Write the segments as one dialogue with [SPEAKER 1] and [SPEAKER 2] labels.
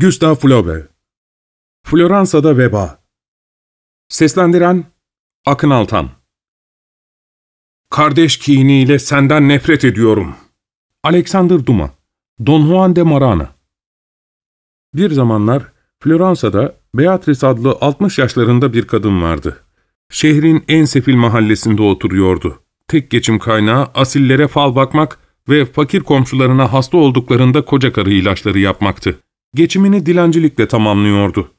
[SPEAKER 1] Gustav Flaube Floransa'da Veba Seslendiren Akın Altan Kardeş kiniyle senden nefret ediyorum. Alexander Duma Don Juan de Marana Bir zamanlar Floransa'da Beatrice adlı 60 yaşlarında bir kadın vardı. Şehrin en sefil mahallesinde oturuyordu. Tek geçim kaynağı asillere fal bakmak ve fakir komşularına hasta olduklarında koca karı ilaçları yapmaktı. Geçimini dilencilikle tamamlıyordu.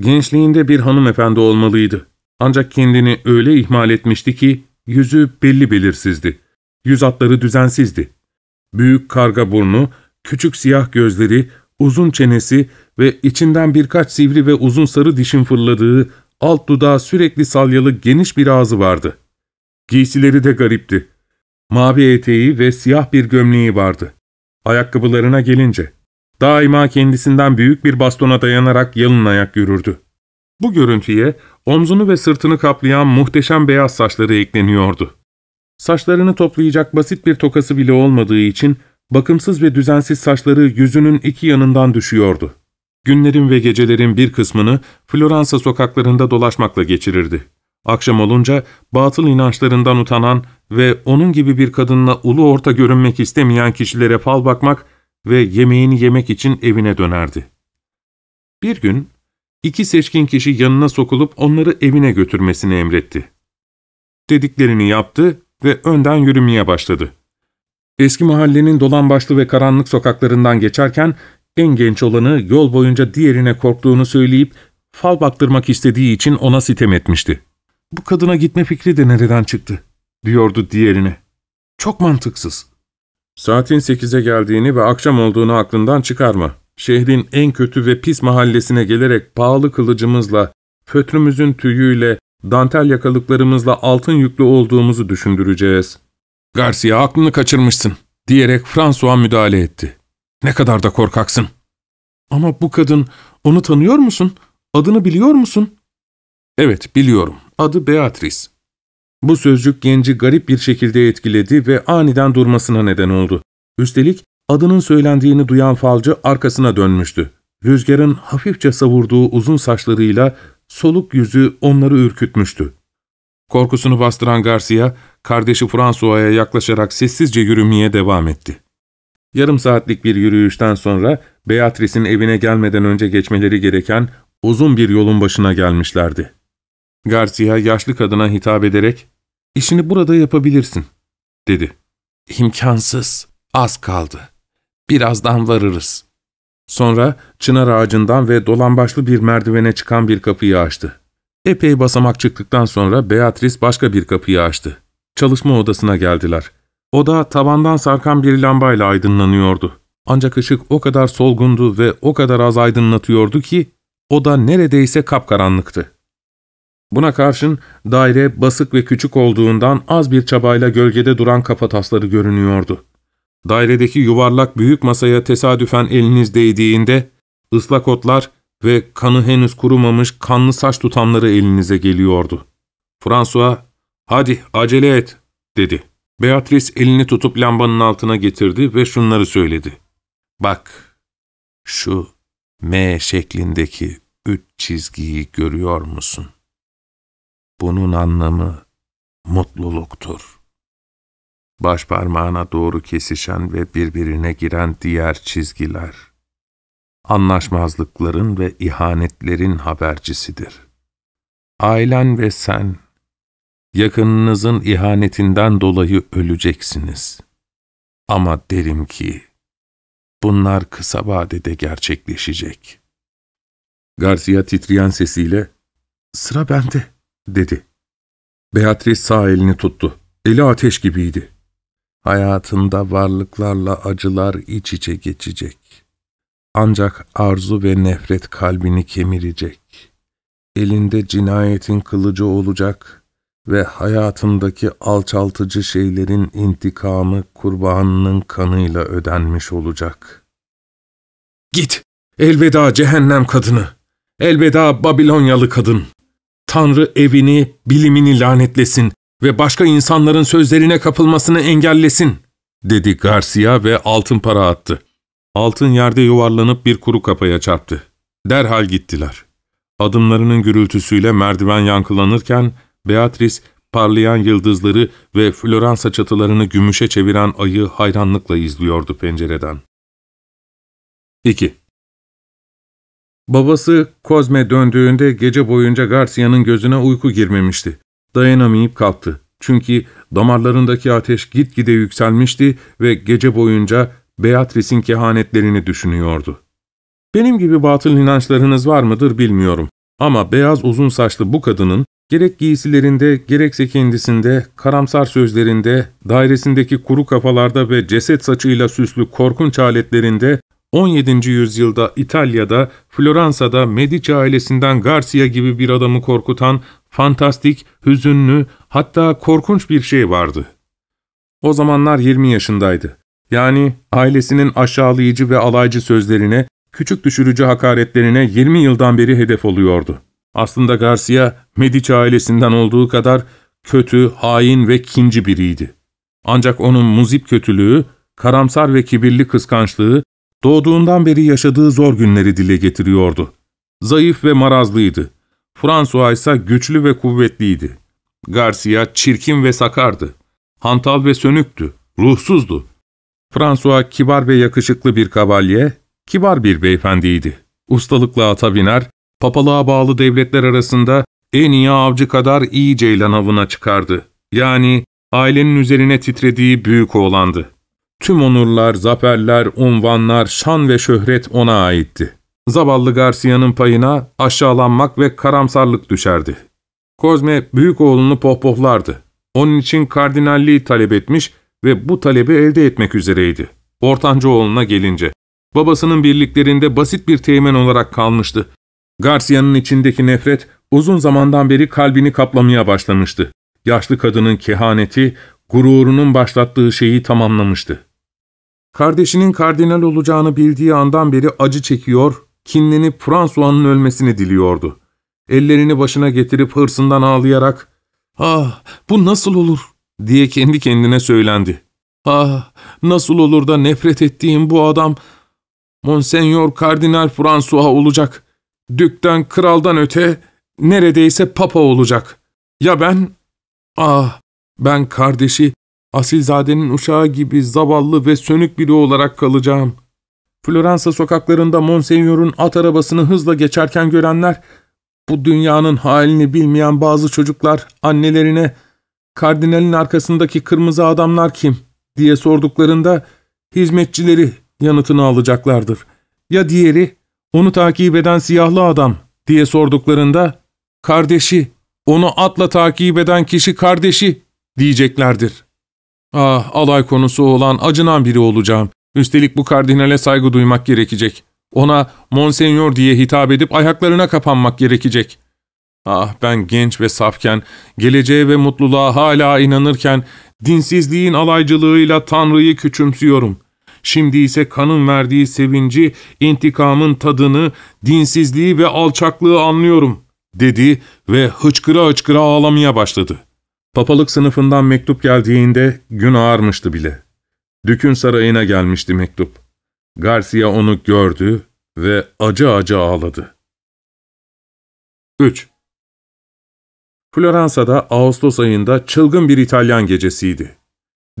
[SPEAKER 1] Gençliğinde bir hanımefendi olmalıydı. Ancak kendini öyle ihmal etmişti ki yüzü belli belirsizdi. Yüz hatları düzensizdi. Büyük karga burnu, küçük siyah gözleri, uzun çenesi ve içinden birkaç sivri ve uzun sarı dişin fırladığı, alt dudağı sürekli salyalı geniş bir ağzı vardı. Giysileri de garipti. Mavi eteği ve siyah bir gömleği vardı. Ayakkabılarına gelince, Daima kendisinden büyük bir bastona dayanarak yalın ayak yürürdü. Bu görüntüye omzunu ve sırtını kaplayan muhteşem beyaz saçları ekleniyordu. Saçlarını toplayacak basit bir tokası bile olmadığı için bakımsız ve düzensiz saçları yüzünün iki yanından düşüyordu. Günlerin ve gecelerin bir kısmını Floransa sokaklarında dolaşmakla geçirirdi. Akşam olunca batıl inançlarından utanan ve onun gibi bir kadınla ulu orta görünmek istemeyen kişilere fal bakmak ve yemeğini yemek için evine dönerdi. Bir gün iki seçkin kişi yanına sokulup onları evine götürmesini emretti. Dediklerini yaptı ve önden yürümeye başladı. Eski mahallenin dolambaçlı ve karanlık sokaklarından geçerken en genç olanı yol boyunca diğerine korktuğunu söyleyip fal baktırmak istediği için ona sitem etmişti. ''Bu kadına gitme fikri de nereden çıktı?'' diyordu diğerine. ''Çok mantıksız.'' Saatin sekize geldiğini ve akşam olduğunu aklından çıkarma. Şehrin en kötü ve pis mahallesine gelerek pahalı kılıcımızla, fötrümüzün tüyüyle, dantel yakalıklarımızla altın yüklü olduğumuzu düşündüreceğiz. Garcia aklını kaçırmışsın diyerek François müdahale etti. Ne kadar da korkaksın. Ama bu kadın, onu tanıyor musun? Adını biliyor musun? Evet, biliyorum. Adı Beatrice. Bu sözcük genci garip bir şekilde etkiledi ve aniden durmasına neden oldu. Üstelik adının söylendiğini duyan falcı arkasına dönmüştü. Rüzgarın hafifçe savurduğu uzun saçlarıyla soluk yüzü onları ürkütmüştü. Korkusunu bastıran Garcia, kardeşi François'a yaklaşarak sessizce yürümeye devam etti. Yarım saatlik bir yürüyüşten sonra Beatrice'in evine gelmeden önce geçmeleri gereken uzun bir yolun başına gelmişlerdi. Garcia yaşlı kadına hitap ederek İşini burada yapabilirsin, dedi. İmkansız, az kaldı. Birazdan varırız. Sonra çınar ağacından ve dolambaçlı bir merdivene çıkan bir kapıyı açtı. Epey basamak çıktıktan sonra Beatrice başka bir kapıyı açtı. Çalışma odasına geldiler. Oda tavandan sarkan bir lambayla aydınlanıyordu. Ancak ışık o kadar solgundu ve o kadar az aydınlatıyordu ki oda neredeyse kapkaranlıktı. Buna karşın daire basık ve küçük olduğundan az bir çabayla gölgede duran kafatasları görünüyordu. Dairedeki yuvarlak büyük masaya tesadüfen eliniz değdiğinde ıslak otlar ve kanı henüz kurumamış kanlı saç tutamları elinize geliyordu. François, ''Hadi acele et.'' dedi. Beatrice elini tutup lambanın altına getirdi ve şunları söyledi. ''Bak, şu M şeklindeki üç çizgiyi görüyor musun?'' Bunun anlamı mutluluktur. Başparmağına doğru kesişen ve birbirine giren diğer çizgiler, anlaşmazlıkların ve ihanetlerin habercisidir. Ailen ve sen, yakınınızın ihanetinden dolayı öleceksiniz. Ama derim ki, bunlar kısa vadede gerçekleşecek. Garcia titreyen sesiyle, ''Sıra bende.'' dedi. Beatrice sağ elini tuttu. Eli ateş gibiydi. Hayatında varlıklarla acılar iç içe geçecek. Ancak arzu ve nefret kalbini kemirecek. Elinde cinayetin kılıcı olacak ve hayatındaki alçaltıcı şeylerin intikamı kurbanının kanıyla ödenmiş olacak. Git! Elveda cehennem kadını! Elveda Babilonyalı kadın! Tanrı evini, bilimini lanetlesin ve başka insanların sözlerine kapılmasını engellesin, dedi Garcia ve altın para attı. Altın yerde yuvarlanıp bir kuru kapaya çarptı. Derhal gittiler. Adımlarının gürültüsüyle merdiven yankılanırken Beatrice parlayan yıldızları ve Floransa çatılarını gümüşe çeviren ayı hayranlıkla izliyordu pencereden. 2. Babası Kozme döndüğünde gece boyunca Garcia'nın gözüne uyku girmemişti. Dayanamayıp kalktı. Çünkü damarlarındaki ateş gitgide yükselmişti ve gece boyunca Beatrice'in kehanetlerini düşünüyordu. Benim gibi batıl inançlarınız var mıdır bilmiyorum. Ama beyaz uzun saçlı bu kadının gerek giysilerinde gerekse kendisinde, karamsar sözlerinde, dairesindeki kuru kafalarda ve ceset saçıyla süslü korkunç aletlerinde 17. yüzyılda İtalya'da, Floransa'da Medici ailesinden Garcia gibi bir adamı korkutan, fantastik, hüzünlü, hatta korkunç bir şey vardı. O zamanlar 20 yaşındaydı. Yani ailesinin aşağılayıcı ve alaycı sözlerine, küçük düşürücü hakaretlerine 20 yıldan beri hedef oluyordu. Aslında Garcia, Medici ailesinden olduğu kadar kötü, hain ve kinci biriydi. Ancak onun muzip kötülüğü, karamsar ve kibirli kıskançlığı Doğduğundan beri yaşadığı zor günleri dile getiriyordu. Zayıf ve marazlıydı. François ise güçlü ve kuvvetliydi. Garcia çirkin ve sakardı. Hantal ve sönüktü, ruhsuzdu. François kibar ve yakışıklı bir kavalye, kibar bir beyefendiydi. Ustalıkla ata biner, papalığa bağlı devletler arasında en iyi avcı kadar iyi ceylan avına çıkardı. Yani ailenin üzerine titrediği büyük oğlandı. Tüm onurlar, zaferler, unvanlar, şan ve şöhret ona aitti. Zavallı Garcia'nın payına aşağılanmak ve karamsarlık düşerdi. Kozme büyük oğlunu pohpohlardı. Onun için kardinalliği talep etmiş ve bu talebi elde etmek üzereydi. Ortanca oğluna gelince. Babasının birliklerinde basit bir teğmen olarak kalmıştı. Garcia'nın içindeki nefret uzun zamandan beri kalbini kaplamaya başlamıştı. Yaşlı kadının kehaneti Gururunun başlattığı şeyi tamamlamıştı. Kardeşinin kardinal olacağını bildiği andan beri acı çekiyor, kinlenip Fransua'nın ölmesini diliyordu. Ellerini başına getirip hırsından ağlayarak ''Ah bu nasıl olur?'' diye kendi kendine söylendi. ''Ah nasıl olur da nefret ettiğim bu adam Monsenyor Kardinal François olacak. Dükten kraldan öte neredeyse papa olacak. Ya ben? Ah ben kardeşi, Asilzade'nin uşağı gibi zavallı ve sönük biri olarak kalacağım. Floransa sokaklarında Monseigneur'un at arabasını hızla geçerken görenler, bu dünyanın halini bilmeyen bazı çocuklar annelerine ''Kardinalin arkasındaki kırmızı adamlar kim?'' diye sorduklarında hizmetçileri yanıtını alacaklardır. Ya diğeri ''Onu takip eden siyahlı adam'' diye sorduklarında ''Kardeşi, onu atla takip eden kişi kardeşi'' diyeceklerdir. Ah alay konusu olan acınan biri olacağım. Üstelik bu kardinale saygı duymak gerekecek. Ona monsenyor diye hitap edip ayaklarına kapanmak gerekecek. Ah ben genç ve safken, geleceğe ve mutluluğa hala inanırken, dinsizliğin alaycılığıyla Tanrı'yı küçümsüyorum. Şimdi ise kanın verdiği sevinci, intikamın tadını, dinsizliği ve alçaklığı anlıyorum, dedi ve hıçkıra hıçkıra ağlamaya başladı.'' Papalık sınıfından mektup geldiğinde gün ağarmıştı bile. Dükün sarayına gelmişti mektup. Garcia onu gördü ve acı acı ağladı. 3. Floransa'da Ağustos ayında çılgın bir İtalyan gecesiydi.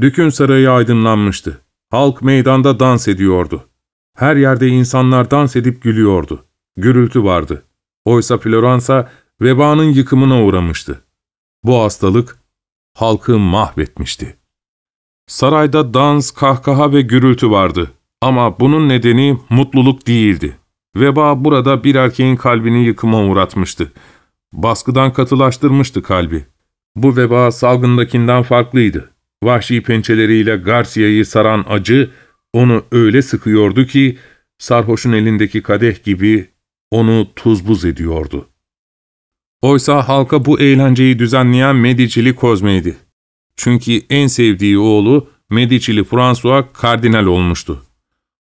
[SPEAKER 1] Dükün sarayı aydınlanmıştı. Halk meydanda dans ediyordu. Her yerde insanlar dans edip gülüyordu. Gürültü vardı. Oysa Floransa vebanın yıkımına uğramıştı. Bu hastalık halkı mahvetmişti. Sarayda dans, kahkaha ve gürültü vardı ama bunun nedeni mutluluk değildi. Veba burada bir erkeğin kalbini yıkıma uğratmıştı. Baskıdan katılaştırmıştı kalbi. Bu veba salgındakinden farklıydı. Vahşi pençeleriyle Garcia'yı saran acı onu öyle sıkıyordu ki sarhoşun elindeki kadeh gibi onu tuz buz ediyordu.'' Oysa halka bu eğlenceyi düzenleyen Medicili Kozme'ydi. Çünkü en sevdiği oğlu Medicili François kardinal olmuştu.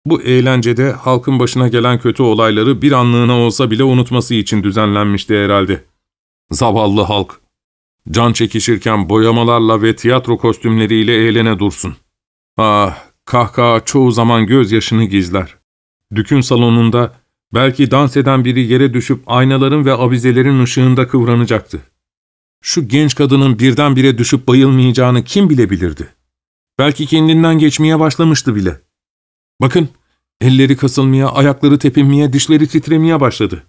[SPEAKER 1] Bu eğlencede halkın başına gelen kötü olayları bir anlığına olsa bile unutması için düzenlenmişti herhalde. Zavallı halk. Can çekişirken boyamalarla ve tiyatro kostümleriyle eğlene dursun. Ah, kahkaha çoğu zaman gözyaşını gizler. Dükün salonunda Belki dans eden biri yere düşüp aynaların ve avizelerin ışığında kıvranacaktı. Şu genç kadının birdenbire düşüp bayılmayacağını kim bilebilirdi? Belki kendinden geçmeye başlamıştı bile. Bakın, elleri kasılmaya, ayakları tepinmeye, dişleri titremeye başladı.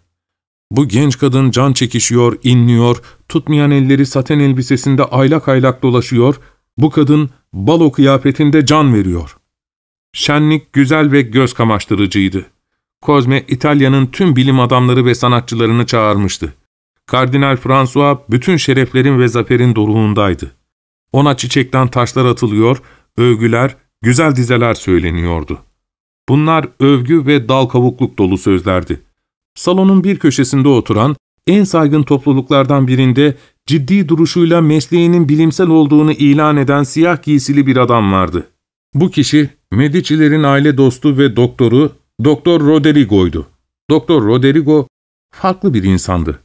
[SPEAKER 1] Bu genç kadın can çekişiyor, inliyor, tutmayan elleri saten elbisesinde aylak aylak dolaşıyor, bu kadın balo kıyafetinde can veriyor. Şenlik güzel ve göz kamaştırıcıydı. Kozme, İtalya'nın tüm bilim adamları ve sanatçılarını çağırmıştı. Kardinal François bütün şereflerin ve zaferin doruğundaydı. Ona çiçekten taşlar atılıyor, övgüler, güzel dizeler söyleniyordu. Bunlar övgü ve dal kavukluk dolu sözlerdi. Salonun bir köşesinde oturan, en saygın topluluklardan birinde ciddi duruşuyla mesleğinin bilimsel olduğunu ilan eden siyah giysili bir adam vardı. Bu kişi, Medici'lerin aile dostu ve doktoru Doktor Roderigo'ydu. Doktor Roderigo farklı bir insandı.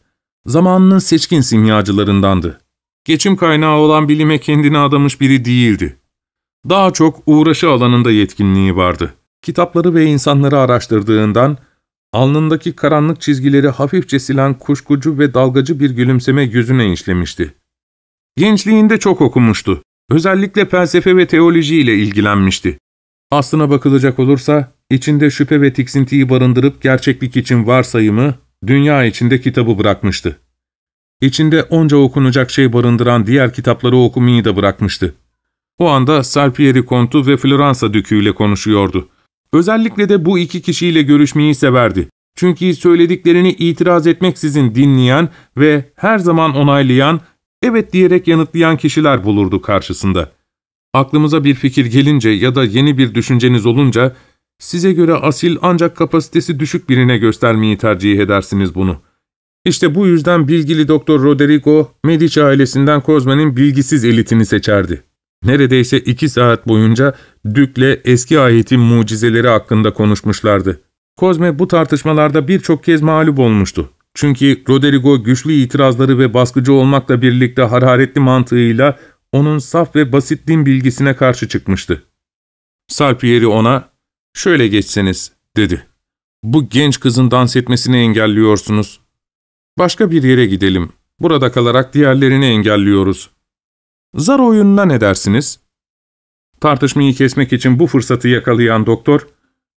[SPEAKER 1] Zamanının seçkin simyacılarındandı. Geçim kaynağı olan bilime kendini adamış biri değildi. Daha çok uğraşı alanında yetkinliği vardı. Kitapları ve insanları araştırdığından, alnındaki karanlık çizgileri hafifçe silen kuşkucu ve dalgacı bir gülümseme yüzüne işlemişti. Gençliğinde çok okumuştu. Özellikle felsefe ve teoloji ile ilgilenmişti. Aslına bakılacak olursa, içinde şüphe ve tiksintiyi barındırıp gerçeklik için varsayımı, dünya içinde kitabı bırakmıştı. İçinde onca okunacak şey barındıran diğer kitapları okumayı da bırakmıştı. O anda Serpieri Kontu ve Floransa düküyle konuşuyordu. Özellikle de bu iki kişiyle görüşmeyi severdi. Çünkü söylediklerini itiraz etmeksizin dinleyen ve her zaman onaylayan, evet diyerek yanıtlayan kişiler bulurdu karşısında. Aklımıza bir fikir gelince ya da yeni bir düşünceniz olunca, size göre asil ancak kapasitesi düşük birine göstermeyi tercih edersiniz bunu. İşte bu yüzden bilgili Doktor Roderigo, Medici ailesinden Kozmen'in bilgisiz elitini seçerdi. Neredeyse iki saat boyunca Dük'le eski ayetin mucizeleri hakkında konuşmuşlardı. Kozme bu tartışmalarda birçok kez mağlup olmuştu. Çünkü Roderigo güçlü itirazları ve baskıcı olmakla birlikte hararetli mantığıyla onun saf ve basit din bilgisine karşı çıkmıştı. Salpieri ona, ''Şöyle geçseniz.'' dedi. ''Bu genç kızın dans etmesini engelliyorsunuz. Başka bir yere gidelim. Burada kalarak diğerlerini engelliyoruz. Zar oyununa ne dersiniz?'' Tartışmayı kesmek için bu fırsatı yakalayan doktor,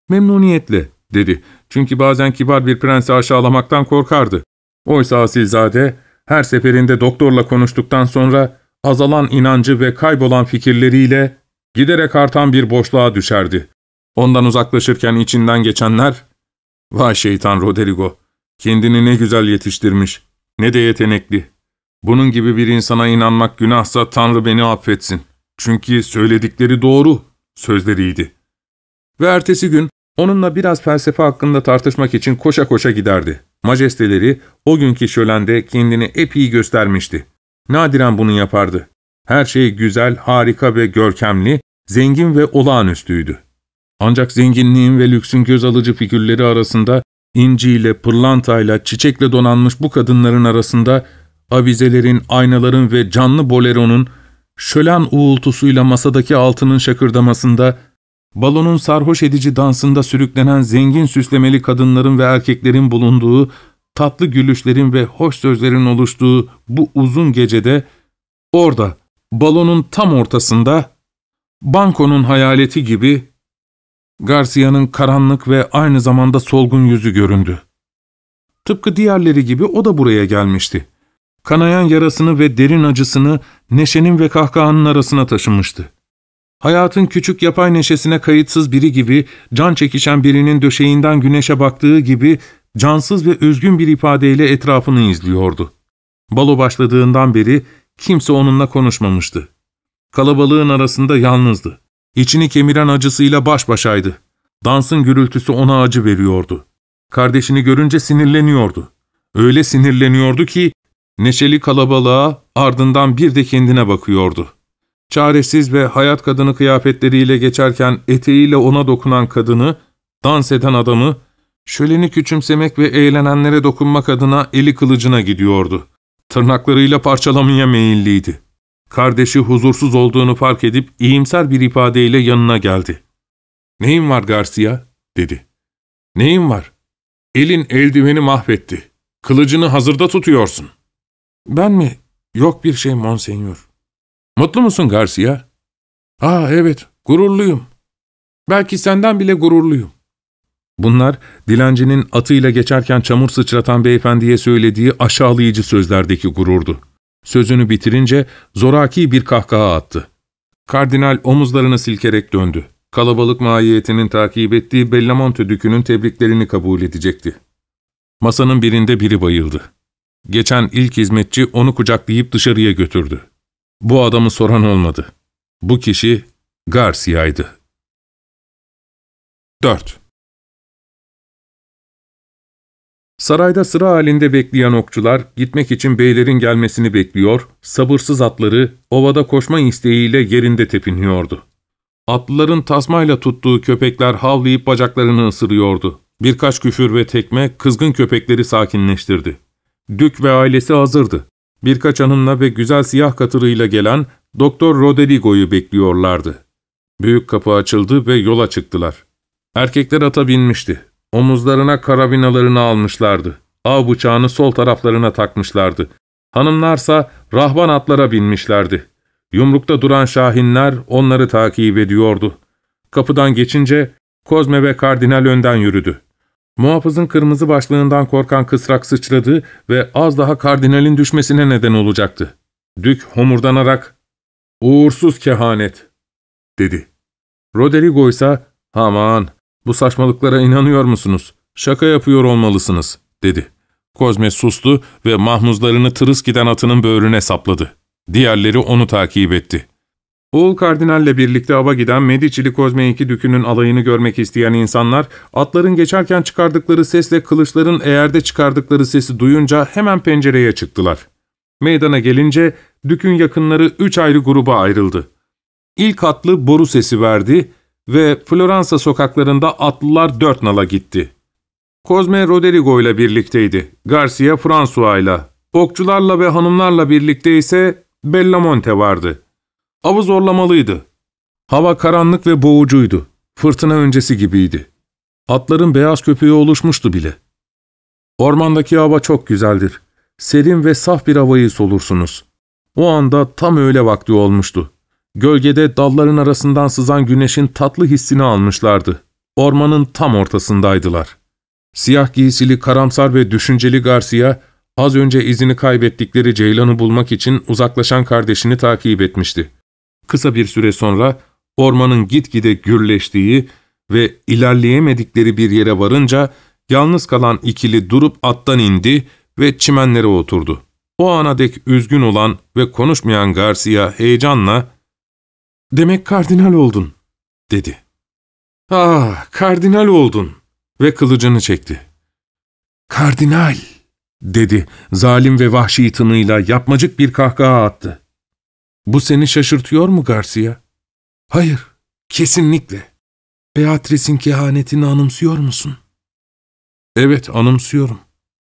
[SPEAKER 1] ''Memnuniyetle.'' dedi. Çünkü bazen kibar bir prensi aşağılamaktan korkardı. Oysa Asilzade her seferinde doktorla konuştuktan sonra azalan inancı ve kaybolan fikirleriyle giderek artan bir boşluğa düşerdi. Ondan uzaklaşırken içinden geçenler, ''Vay şeytan Roderigo, kendini ne güzel yetiştirmiş, ne de yetenekli. Bunun gibi bir insana inanmak günahsa Tanrı beni affetsin. Çünkü söyledikleri doğru.'' sözleriydi. Ve ertesi gün onunla biraz felsefe hakkında tartışmak için koşa koşa giderdi. Majesteleri o günkü şölende kendini epey göstermişti. Nadiren bunu yapardı. Her şey güzel, harika ve görkemli, zengin ve olağanüstüydü. Ancak zenginliğin ve lüksün göz alıcı figürleri arasında inciyle, pırlantayla, çiçekle donanmış bu kadınların arasında avizelerin, aynaların ve canlı boleronun şölen uğultusuyla masadaki altının şakırdamasında, balonun sarhoş edici dansında sürüklenen zengin süslemeli kadınların ve erkeklerin bulunduğu tatlı gülüşlerin ve hoş sözlerin oluştuğu bu uzun gecede, orada, balonun tam ortasında, bankonun hayaleti gibi, Garcia'nın karanlık ve aynı zamanda solgun yüzü göründü. Tıpkı diğerleri gibi o da buraya gelmişti. Kanayan yarasını ve derin acısını neşenin ve kahkahanın arasına taşımıştı. Hayatın küçük yapay neşesine kayıtsız biri gibi, can çekişen birinin döşeğinden güneşe baktığı gibi cansız ve üzgün bir ifadeyle etrafını izliyordu. Balo başladığından beri kimse onunla konuşmamıştı. Kalabalığın arasında yalnızdı. İçini kemiren acısıyla baş başaydı. Dansın gürültüsü ona acı veriyordu. Kardeşini görünce sinirleniyordu. Öyle sinirleniyordu ki neşeli kalabalığa ardından bir de kendine bakıyordu. Çaresiz ve hayat kadını kıyafetleriyle geçerken eteğiyle ona dokunan kadını, dans eden adamı, Şöleni küçümsemek ve eğlenenlere dokunmak adına eli kılıcına gidiyordu. Tırnaklarıyla parçalamaya meyilliydi. Kardeşi huzursuz olduğunu fark edip iyimser bir ifadeyle yanına geldi. ''Neyin var Garcia?'' dedi. ''Neyin var? Elin eldiveni mahvetti. Kılıcını hazırda tutuyorsun.'' ''Ben mi? Yok bir şey monsenyor.'' ''Mutlu musun Garcia?'' ''Aa evet, gururluyum. Belki senden bile gururluyum.'' Bunlar dilencinin atıyla geçerken çamur sıçratan beyefendiye söylediği aşağılayıcı sözlerdeki gururdu. Sözünü bitirince zoraki bir kahkaha attı. Kardinal omuzlarını silkerek döndü. Kalabalık mahiyetinin takip ettiği Bellamonte dükünün tebriklerini kabul edecekti. Masanın birinde biri bayıldı. Geçen ilk hizmetçi onu kucaklayıp dışarıya götürdü. Bu adamı soran olmadı. Bu kişi Garcia'ydı. 4. Sarayda sıra halinde bekleyen okçular gitmek için beylerin gelmesini bekliyor, sabırsız atları ovada koşma isteğiyle yerinde tepiniyordu. Atlıların tasmayla tuttuğu köpekler havlayıp bacaklarını ısırıyordu. Birkaç küfür ve tekme kızgın köpekleri sakinleştirdi. Dük ve ailesi hazırdı. Birkaç hanımla ve güzel siyah katırıyla gelen Doktor Rodeligo'yu bekliyorlardı. Büyük kapı açıldı ve yola çıktılar. Erkekler ata binmişti. Omuzlarına karabinalarını almışlardı. Av bıçağını sol taraflarına takmışlardı. Hanımlarsa rahban atlara binmişlerdi. Yumrukta duran şahinler onları takip ediyordu. Kapıdan geçince Kozme ve kardinal önden yürüdü. Muhafızın kırmızı başlığından korkan kısrak sıçradı ve az daha kardinalin düşmesine neden olacaktı. Dük homurdanarak ''Uğursuz kehanet'' dedi. Roderigo ise ''Aman, ''Bu saçmalıklara inanıyor musunuz? Şaka yapıyor olmalısınız.'' dedi. Kozme sustu ve mahmuzlarını tırıs giden atının böğrüne sapladı. Diğerleri onu takip etti. Oğul kardinalle birlikte ava giden Medicili Kozme 2 dükünün alayını görmek isteyen insanlar, atların geçerken çıkardıkları sesle kılıçların eğerde çıkardıkları sesi duyunca hemen pencereye çıktılar. Meydana gelince dükün yakınları üç ayrı gruba ayrıldı. İlk atlı boru sesi verdi, ve Floransa sokaklarında atlılar dört nala gitti. Kozme Roderigo ile birlikteydi, Garcia François ile. Okçularla ve hanımlarla birlikte ise Bellamonte vardı. Avı zorlamalıydı. Hava karanlık ve boğucuydu. Fırtına öncesi gibiydi. Atların beyaz köpüğü oluşmuştu bile. Ormandaki hava çok güzeldir. Serin ve saf bir havayı solursunuz. O anda tam öyle vakti olmuştu. Gölgede dalların arasından sızan güneşin tatlı hissini almışlardı. Ormanın tam ortasındaydılar. Siyah giysili karamsar ve düşünceli Garcia, az önce izini kaybettikleri Ceylan'ı bulmak için uzaklaşan kardeşini takip etmişti. Kısa bir süre sonra ormanın gitgide gürleştiği ve ilerleyemedikleri bir yere varınca yalnız kalan ikili durup attan indi ve çimenlere oturdu. O ana dek üzgün olan ve konuşmayan Garcia heyecanla Demek kardinal oldun, dedi. Ah, kardinal oldun ve kılıcını çekti. Kardinal, dedi zalim ve vahşi tınıyla yapmacık bir kahkaha attı. Bu seni şaşırtıyor mu Garcia? Hayır, kesinlikle. Beatrice'in kehanetini anımsıyor musun? Evet, anımsıyorum.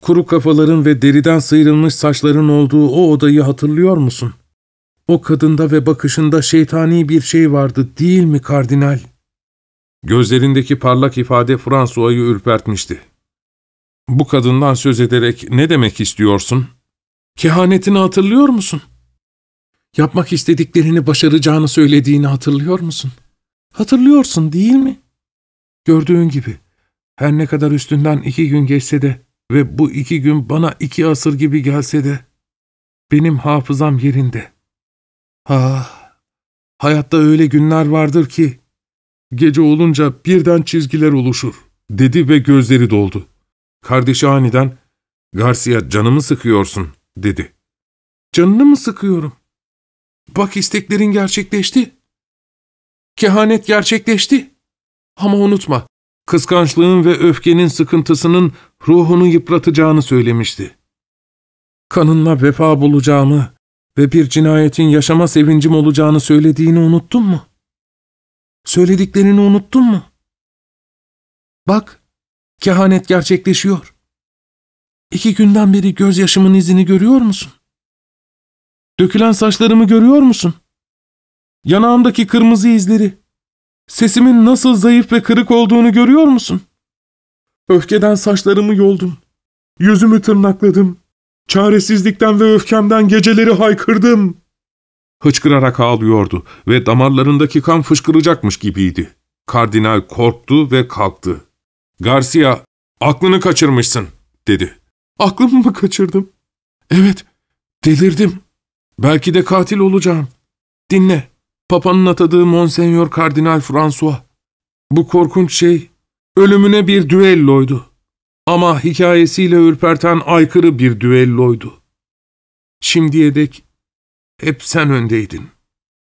[SPEAKER 1] Kuru kafaların ve deriden sıyrılmış saçların olduğu o odayı hatırlıyor musun? O kadında ve bakışında şeytani bir şey vardı değil mi kardinal? Gözlerindeki parlak ifade Fransuayı ürpertmişti. Bu kadından söz ederek ne demek istiyorsun? Kehanetini hatırlıyor musun? Yapmak istediklerini başaracağını söylediğini hatırlıyor musun? Hatırlıyorsun değil mi? Gördüğün gibi, her ne kadar üstünden iki gün geçse de ve bu iki gün bana iki asır gibi gelse de, benim hafızam yerinde.'' Ah, hayatta öyle günler vardır ki, gece olunca birden çizgiler oluşur, dedi ve gözleri doldu. Kardeşi aniden, Garcia canımı sıkıyorsun, dedi. Canını mı sıkıyorum? Bak isteklerin gerçekleşti. Kehanet gerçekleşti. Ama unutma, kıskançlığın ve öfkenin sıkıntısının ruhunu yıpratacağını söylemişti. Kanınla vefa bulacağımı, ve bir cinayetin yaşama sevincim olacağını söylediğini unuttun mu? Söylediklerini unuttun mu? Bak, kehanet gerçekleşiyor. İki günden beri gözyaşımın izini görüyor musun? Dökülen saçlarımı görüyor musun? Yanağımdaki kırmızı izleri, sesimin nasıl zayıf ve kırık olduğunu görüyor musun? Öfkeden saçlarımı yoldum, yüzümü tırnakladım, Çaresizlikten ve öfkemden geceleri haykırdım. Hıçkırarak ağlıyordu ve damarlarındaki kan fışkıracakmış gibiydi. Kardinal korktu ve kalktı. Garcia, aklını kaçırmışsın, dedi. Aklımı mı kaçırdım? Evet, delirdim. Belki de katil olacağım. Dinle, papanın atadığı Monsenyor Kardinal François. Bu korkunç şey, ölümüne bir düelloydu ama hikayesiyle ürperten aykırı bir düelloydu. Şimdiye dek hep sen öndeydin.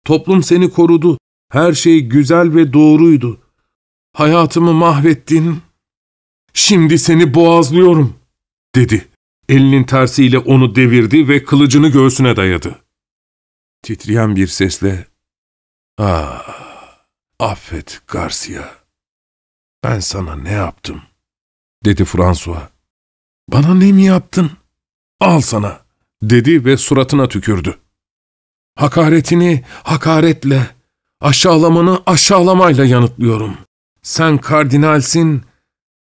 [SPEAKER 1] Toplum seni korudu, her şey güzel ve doğruydu. Hayatımı mahvettin, şimdi seni boğazlıyorum, dedi. Elinin tersiyle onu devirdi ve kılıcını göğsüne dayadı. Titreyen bir sesle, ''Ah, affet Garcia, ben sana ne yaptım?'' dedi Fransua. Bana ne mi yaptın? Al sana dedi ve suratına tükürdü. Hakaretini hakaretle, aşağılamanı aşağılamayla yanıtlıyorum. Sen kardinalsin,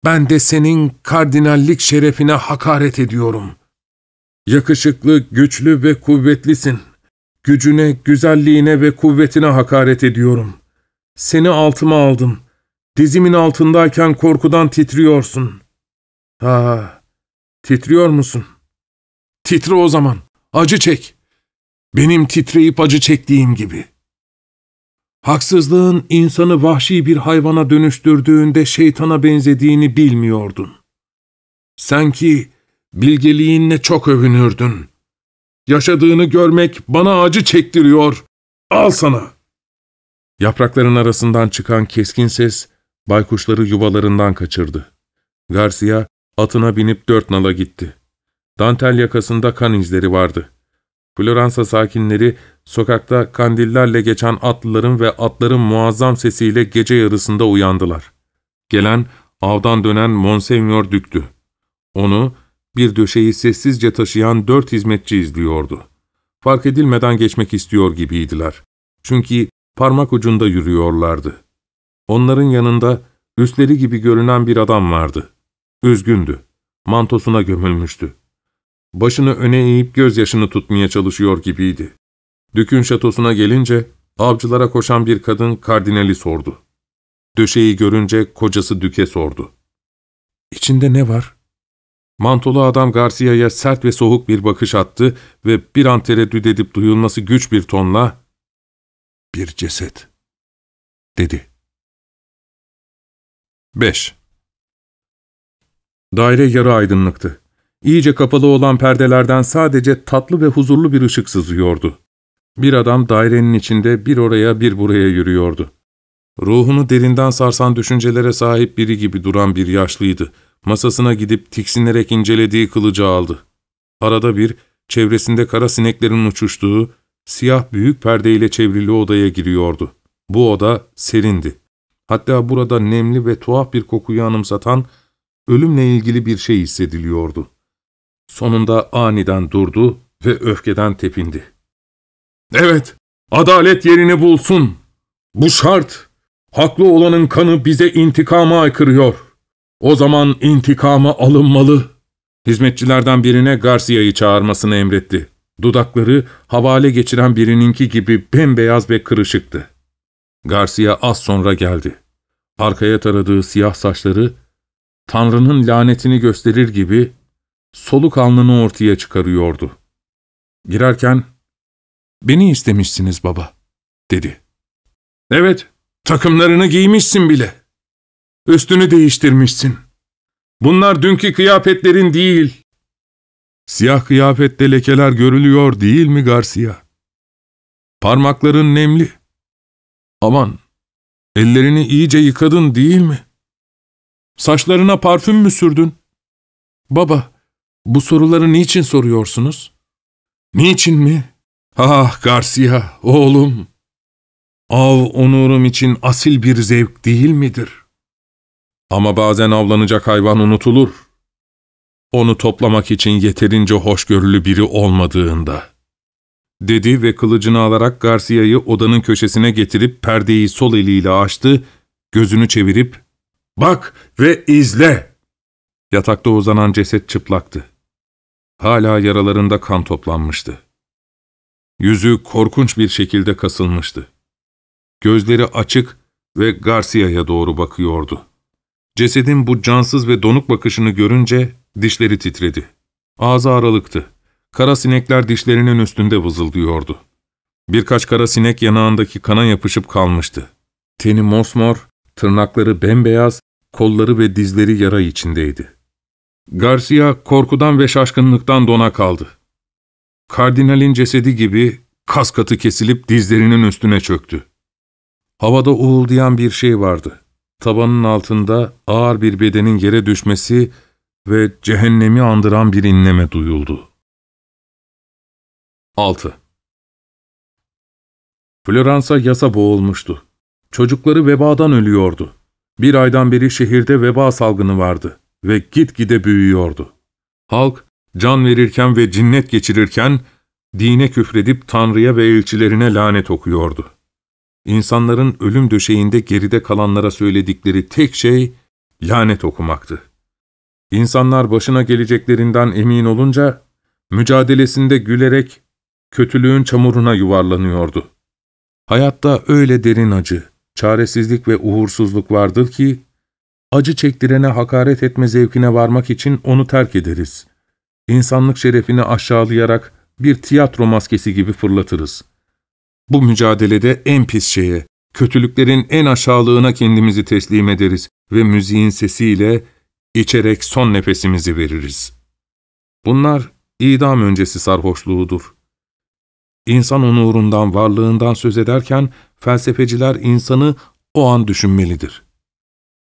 [SPEAKER 1] ben de senin kardinallik şerefine hakaret ediyorum. Yakışıklı, güçlü ve kuvvetlisin. Gücüne, güzelliğine ve kuvvetine hakaret ediyorum. Seni altıma aldım. Dizimin altındayken korkudan titriyorsun. Ha, titriyor musun? Titre o zaman, acı çek. Benim titreyip acı çektiğim gibi. Haksızlığın insanı vahşi bir hayvana dönüştürdüğünde şeytana benzediğini bilmiyordun. Sen ki bilgeliğinle çok övünürdün. Yaşadığını görmek bana acı çektiriyor. Al sana. Yaprakların arasından çıkan keskin ses baykuşları yuvalarından kaçırdı. Garcia Atına binip dört nala gitti. Dantel yakasında kan izleri vardı. Floransa sakinleri sokakta kandillerle geçen atlıların ve atların muazzam sesiyle gece yarısında uyandılar. Gelen avdan dönen Monsenyor Dük'tü. Onu bir döşeyi sessizce taşıyan dört hizmetçi izliyordu. Fark edilmeden geçmek istiyor gibiydiler. Çünkü parmak ucunda yürüyorlardı. Onların yanında üstleri gibi görünen bir adam vardı.'' Üzgündü. Mantosuna gömülmüştü. Başını öne eğip gözyaşını tutmaya çalışıyor gibiydi. Dükün şatosuna gelince avcılara koşan bir kadın kardinali sordu. Döşeyi görünce kocası düke sordu. ''İçinde ne var?'' Mantolu adam Garcia'ya sert ve soğuk bir bakış attı ve bir an tereddüt edip duyulması güç bir tonla ''Bir ceset.'' dedi. 5. Daire yarı aydınlıktı. İyice kapalı olan perdelerden sadece tatlı ve huzurlu bir ışık sızıyordu. Bir adam dairenin içinde bir oraya bir buraya yürüyordu. Ruhunu derinden sarsan düşüncelere sahip biri gibi duran bir yaşlıydı. Masasına gidip tiksinerek incelediği kılıcı aldı. Arada bir, çevresinde kara sineklerin uçuştuğu, siyah büyük perdeyle çevrili odaya giriyordu. Bu oda serindi. Hatta burada nemli ve tuhaf bir kokuyu anımsatan, ölümle ilgili bir şey hissediliyordu. Sonunda aniden durdu ve öfkeden tepindi. ''Evet, adalet yerini bulsun. Bu şart. Haklı olanın kanı bize intikama aykırıyor. O zaman intikama alınmalı.'' Hizmetçilerden birine Garcia'yı çağırmasını emretti. Dudakları havale geçiren birininki gibi bembeyaz ve kırışıktı. Garcia az sonra geldi. Arkaya taradığı siyah saçları Tanrı'nın lanetini gösterir gibi soluk alnını ortaya çıkarıyordu. Girerken, ''Beni istemişsiniz baba.'' dedi. ''Evet, takımlarını giymişsin bile. Üstünü değiştirmişsin. Bunlar dünkü kıyafetlerin değil.'' Siyah kıyafette lekeler görülüyor değil mi Garcia? Parmakların nemli. Aman, ellerini iyice yıkadın değil mi? Saçlarına parfüm mü sürdün? Baba, bu soruları niçin soruyorsunuz? Niçin mi? Ah Garcia, oğlum. Av onurum için asil bir zevk değil midir? Ama bazen avlanacak hayvan unutulur. Onu toplamak için yeterince hoşgörülü biri olmadığında.'' dedi ve kılıcını alarak Garcia'yı odanın köşesine getirip perdeyi sol eliyle açtı, gözünü çevirip Bak ve izle. Yatakta uzanan ceset çıplaktı. Hala yaralarında kan toplanmıştı. Yüzü korkunç bir şekilde kasılmıştı. Gözleri açık ve Garcia'ya doğru bakıyordu. Cesedin bu cansız ve donuk bakışını görünce dişleri titredi. Ağzı aralıktı. Kara sinekler dişlerinin üstünde vızıldıyordu. Birkaç kara sinek yanağındaki kana yapışıp kalmıştı. Teni mosmor, tırnakları bembeyaz kolları ve dizleri yara içindeydi. Garcia korkudan ve şaşkınlıktan dona kaldı. Kardinalin cesedi gibi kaskatı kesilip dizlerinin üstüne çöktü. Havada uğuldayan bir şey vardı. Tabanın altında ağır bir bedenin yere düşmesi ve cehennemi andıran bir inleme duyuldu. 6. Floransa yasa boğulmuştu. Çocukları vebadan ölüyordu. Bir aydan beri şehirde veba salgını vardı ve gitgide büyüyordu. Halk, can verirken ve cinnet geçirirken, dine küfredip Tanrı'ya ve elçilerine lanet okuyordu. İnsanların ölüm döşeğinde geride kalanlara söyledikleri tek şey, lanet okumaktı. İnsanlar başına geleceklerinden emin olunca, mücadelesinde gülerek kötülüğün çamuruna yuvarlanıyordu. Hayatta öyle derin acı, çaresizlik ve uğursuzluk vardır ki, acı çektirene hakaret etme zevkine varmak için onu terk ederiz. İnsanlık şerefini aşağılayarak bir tiyatro maskesi gibi fırlatırız. Bu mücadelede en pis şeye, kötülüklerin en aşağılığına kendimizi teslim ederiz ve müziğin sesiyle içerek son nefesimizi veririz. Bunlar idam öncesi sarhoşluğudur. İnsan onurundan, varlığından söz ederken felsefeciler insanı o an düşünmelidir.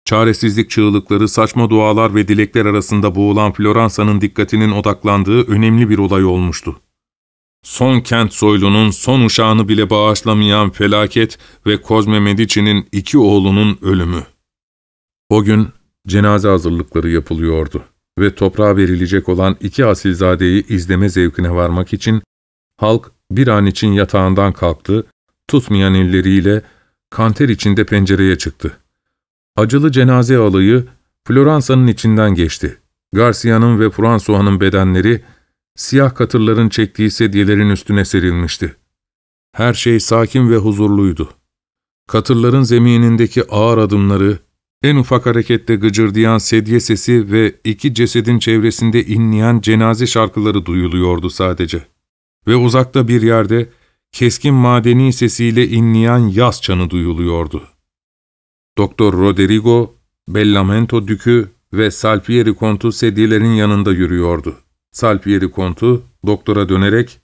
[SPEAKER 1] Çaresizlik çığlıkları, saçma dualar ve dilekler arasında boğulan Floransa'nın dikkatinin odaklandığı önemli bir olay olmuştu. Son kent soylunun son uşağını bile bağışlamayan felaket ve Kozme Medici'nin iki oğlunun ölümü. O gün cenaze hazırlıkları yapılıyordu ve toprağa verilecek olan iki asilzadeyi izleme zevkine varmak için halk bir an için yatağından kalktı, tutmayan elleriyle kanter içinde pencereye çıktı. Acılı cenaze alayı Floransa'nın içinden geçti. Garcia'nın ve François'nın bedenleri siyah katırların çektiği sedyelerin üstüne serilmişti. Her şey sakin ve huzurluydu. Katırların zeminindeki ağır adımları, en ufak harekette gıcırdayan sedye sesi ve iki cesedin çevresinde inleyen cenaze şarkıları duyuluyordu sadece ve uzakta bir yerde keskin madeni sesiyle inleyen yaz çanı duyuluyordu. Doktor Roderigo, Bellamento Dükü ve Salpieri Kontu sedyelerin yanında yürüyordu. Salpieri Kontu, doktora dönerek,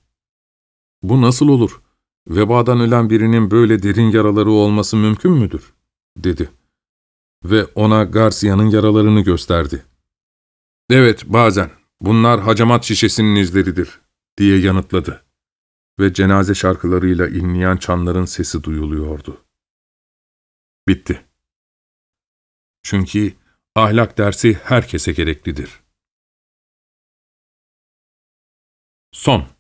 [SPEAKER 1] ''Bu nasıl olur? Vebadan ölen birinin böyle derin yaraları olması mümkün müdür?'' dedi. Ve ona Garcia'nın yaralarını gösterdi. ''Evet, bazen. Bunlar hacamat şişesinin izleridir.'' diye yanıtladı ve cenaze şarkılarıyla inleyen çanların sesi duyuluyordu. Bitti. Çünkü ahlak dersi herkese gereklidir. Son